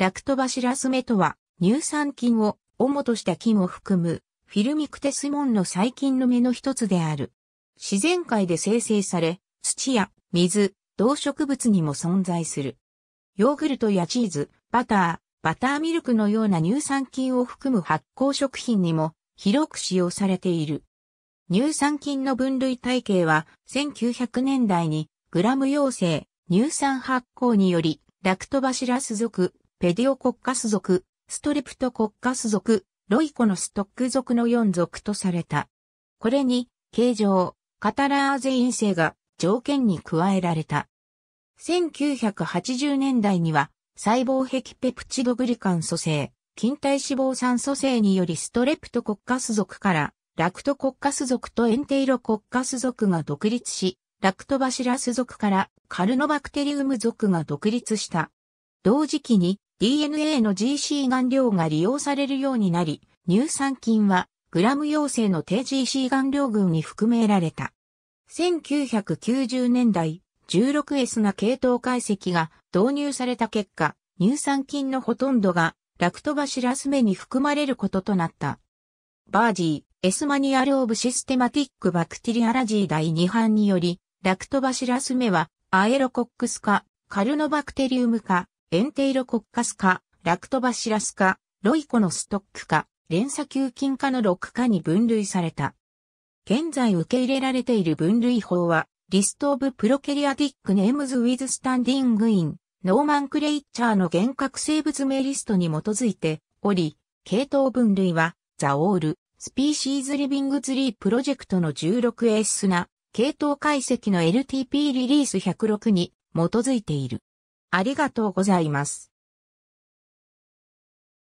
ラクトバシラスメとは、乳酸菌を主とした菌を含む、フィルミクテスモンの細菌の目の一つである。自然界で生成され、土や水、動植物にも存在する。ヨーグルトやチーズ、バター、バターミルクのような乳酸菌を含む発酵食品にも広く使用されている。乳酸菌の分類体系は1900年代にグラム陽性、乳酸発酵によりラクトバシラス属ペディオコッカス属、ストリプトコッカス属、ロイコのストック属の4属とされた。これに、形状、カタラーゼ陰性が条件に加えられた。1980年代には、細胞壁ペプチドグリカン組成、近体脂肪酸組成によりストレプトコッカス属から、ラクトコッカス属とエンテイロコッカス属が独立し、ラクトバシラス属からカルノバクテリウム属が独立した。同時期に DNA の GC 顔料が利用されるようになり、乳酸菌はグラム陽性の低 GC 顔料群に含められた。1990年代、16S な系統解析が導入された結果、乳酸菌のほとんどがラクトバシラスメに含まれることとなった。バージー、エスマニアル・オブ・システマティック・バクテリアラジー第2版により、ラクトバシラスメはアエロコックス化、カルノバクテリウム化、エンテイロコッカス科、ラクトバシラス科、ロイコのストック科、連鎖球菌科の6科に分類された。現在受け入れられている分類法は、リスト・オブ・プロケリアティック・ネームズ・ウィズ・スタンディング・イン、ノーマンクレイチャーの幻覚生物名リストに基づいており、系統分類は、ザ・オール、スピーシーズ・リビング・ツリー・プロジェクトの 16S な、系統解析の LTP リリース106に基づいている。ありがとうございます。